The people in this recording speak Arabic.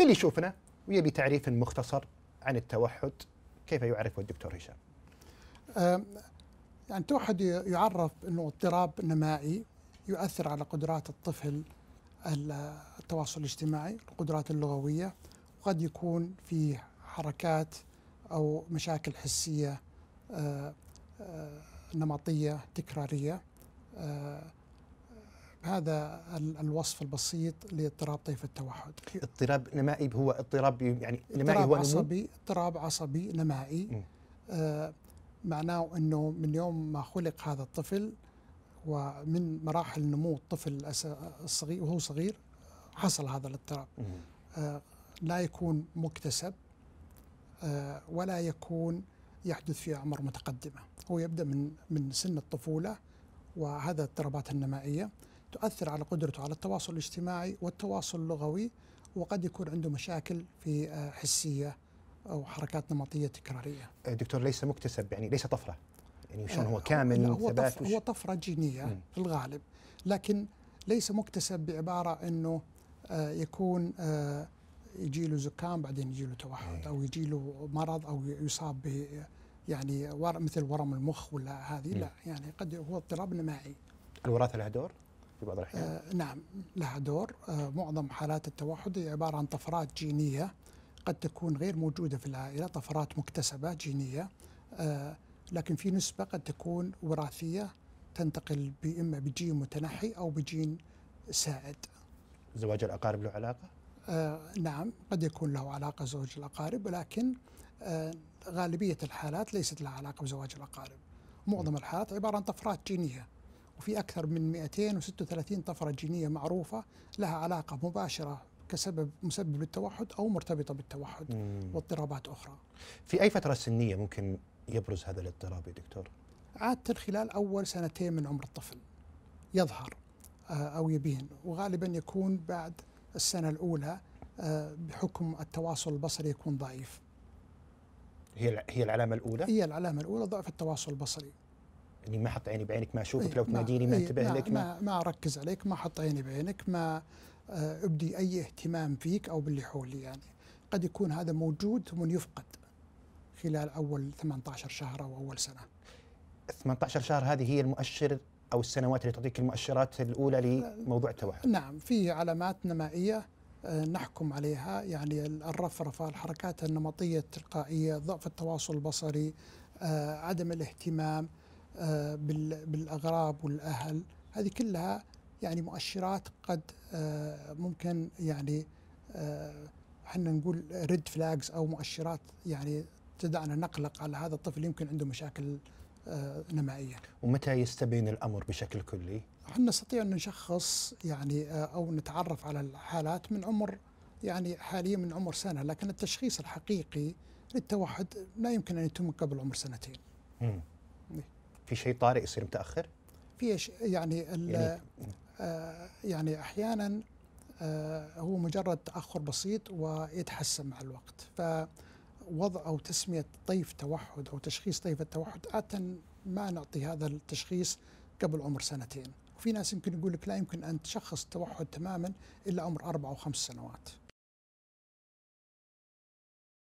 للي يشوفنا ويبي تعريف مختصر عن التوحد كيف يعرفه الدكتور هشام؟ يعني التوحد يعرف انه اضطراب نمائي يؤثر على قدرات الطفل التواصل الاجتماعي، القدرات اللغويه، وقد يكون فيه حركات او مشاكل حسيه أه، أه، نمطيه تكراريه أه، هذا الوصف البسيط لاضطراب طيف التوحد اضطراب نمائي هو اضطراب يعني نمائي هو عصبي اضطراب عصبي نمائي آه معناه انه من يوم ما خلق هذا الطفل ومن مراحل نمو الطفل الصغير وهو صغير حصل هذا الاضطراب آه لا يكون مكتسب آه ولا يكون يحدث في اعمار متقدمه هو يبدا من من سن الطفوله وهذا الاضطرابات النمائيه تؤثر على قدرته على التواصل الاجتماعي والتواصل اللغوي وقد يكون عنده مشاكل في آه، حسيه او حركات نمطيه تكراريه. آه، دكتور ليس مكتسب يعني ليس طفره يعني شلون هو آه، كامل هو ثبات هو طفره جينيه مم. في الغالب لكن ليس مكتسب بعباره انه يكون يجي له زكام بعدين يجي له توحد إيه. او يجي له مرض او يصاب ب يعني مثل ورم المخ ولا هذه لا يعني قد هو اضطراب نمائي الوراثه لها دور؟ يبقى رايحين آه نعم لها دور آه معظم حالات التوحد هي عباره عن طفرات جينيه قد تكون غير موجوده في العائله طفرات مكتسبه جينيه آه لكن في نسبه قد تكون وراثيه تنتقل اما بجين متنحي او بجين سائد زواج الاقارب له علاقه؟ آه نعم قد يكون له علاقه زواج الاقارب ولكن آه غالبيه الحالات ليست لها علاقه بزواج الاقارب معظم الحالات عباره عن طفرات جينيه وفي أكثر من 236 طفرة جينية معروفة لها علاقة مباشرة كسبب مسبب للتوحد أو مرتبطة بالتوحد واضطرابات أخرى في أي فترة سنية ممكن يبرز هذا الاضطراب يا دكتور؟ عادة خلال أول سنتين من عمر الطفل يظهر آه، أو يبين وغالبا يكون بعد السنة الأولى آه، بحكم التواصل البصري يكون ضعيف هي هي العلامة الأولى؟ هي العلامة الأولى ضعف التواصل البصري اني ما احط عيني بعينك ما اشوفك إيه، لو تناديني ما إيه، انتبه لك ما, ما ما اركز عليك ما احط عيني بعينك ما آه، ابدي اي اهتمام فيك او باللي حولي يعني قد يكون هذا موجود ثم يفقد خلال اول 18 شهر او اول سنه 18 شهر هذه هي المؤشر او السنوات اللي تعطيك المؤشرات الاولى آه، لموضوع التوحد نعم في علامات نمائيه آه، نحكم عليها يعني الرفرفه الحركات النمطيه التلقائيه ضعف التواصل البصري عدم الاهتمام آه، بالاغراب والاهل هذه كلها يعني مؤشرات قد آه، ممكن يعني احنا آه، نقول ريد فلاجز او مؤشرات يعني تدعنا نقلق على هذا الطفل يمكن عنده مشاكل نمائيه. ومتى يستبين الامر بشكل كلي؟ احنا نستطيع ان نشخص يعني او نتعرف على الحالات من عمر يعني حاليا من عمر سنه لكن التشخيص الحقيقي للتوحد لا يمكن ان يتم قبل عمر سنتين. امم. في شيء طارئ يصير متاخر في يعني يعني, آه، يعني احيانا آه، هو مجرد تاخر بسيط ويتحسن مع الوقت فوضع او تسميه طيف توحد او تشخيص طيف التوحد عاده ما نعطي هذا التشخيص قبل عمر سنتين وفي ناس يمكن يقول لك لا يمكن ان تشخص التوحد تماما الا عمر اربع او خمس سنوات